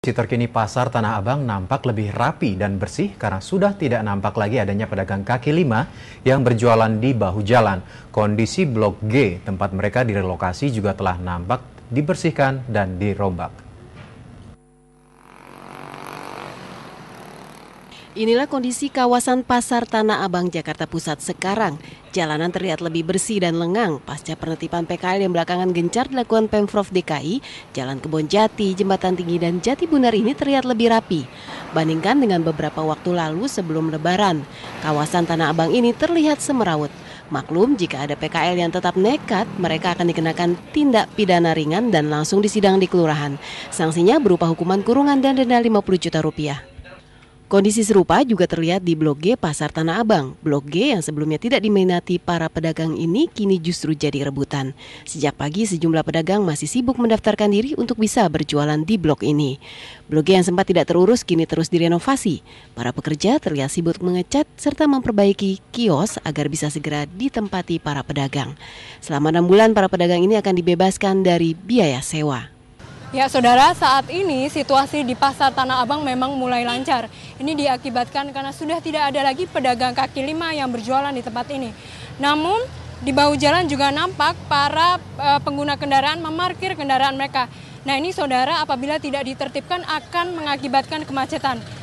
Si terkini pasar Tanah Abang nampak lebih rapi dan bersih karena sudah tidak nampak lagi adanya pedagang kaki lima yang berjualan di bahu jalan. Kondisi Blok G tempat mereka direlokasi juga telah nampak dibersihkan dan dirombak. Inilah kondisi kawasan Pasar Tanah Abang, Jakarta Pusat sekarang. Jalanan terlihat lebih bersih dan lengang pasca penertiban PKL yang belakangan gencar dilakukan Pemprov DKI. Jalan Kebon Jati, Jembatan Tinggi, dan Jati Bunar ini terlihat lebih rapi. Bandingkan dengan beberapa waktu lalu sebelum lebaran. Kawasan Tanah Abang ini terlihat semerawut. Maklum, jika ada PKL yang tetap nekat, mereka akan dikenakan tindak pidana ringan dan langsung disidang di kelurahan. Sanksinya berupa hukuman kurungan dan denda 50 juta rupiah. Kondisi serupa juga terlihat di Blok G Pasar Tanah Abang. Blok G yang sebelumnya tidak diminati para pedagang ini kini justru jadi rebutan. Sejak pagi sejumlah pedagang masih sibuk mendaftarkan diri untuk bisa berjualan di blok ini. Blok G yang sempat tidak terurus kini terus direnovasi. Para pekerja terlihat sibuk mengecat serta memperbaiki kios agar bisa segera ditempati para pedagang. Selama enam bulan para pedagang ini akan dibebaskan dari biaya sewa. Ya, saudara, saat ini situasi di pasar Tanah Abang memang mulai lancar. Ini diakibatkan karena sudah tidak ada lagi pedagang kaki lima yang berjualan di tempat ini. Namun, di bahu jalan juga nampak para eh, pengguna kendaraan memarkir kendaraan mereka. Nah, ini saudara, apabila tidak ditertibkan akan mengakibatkan kemacetan.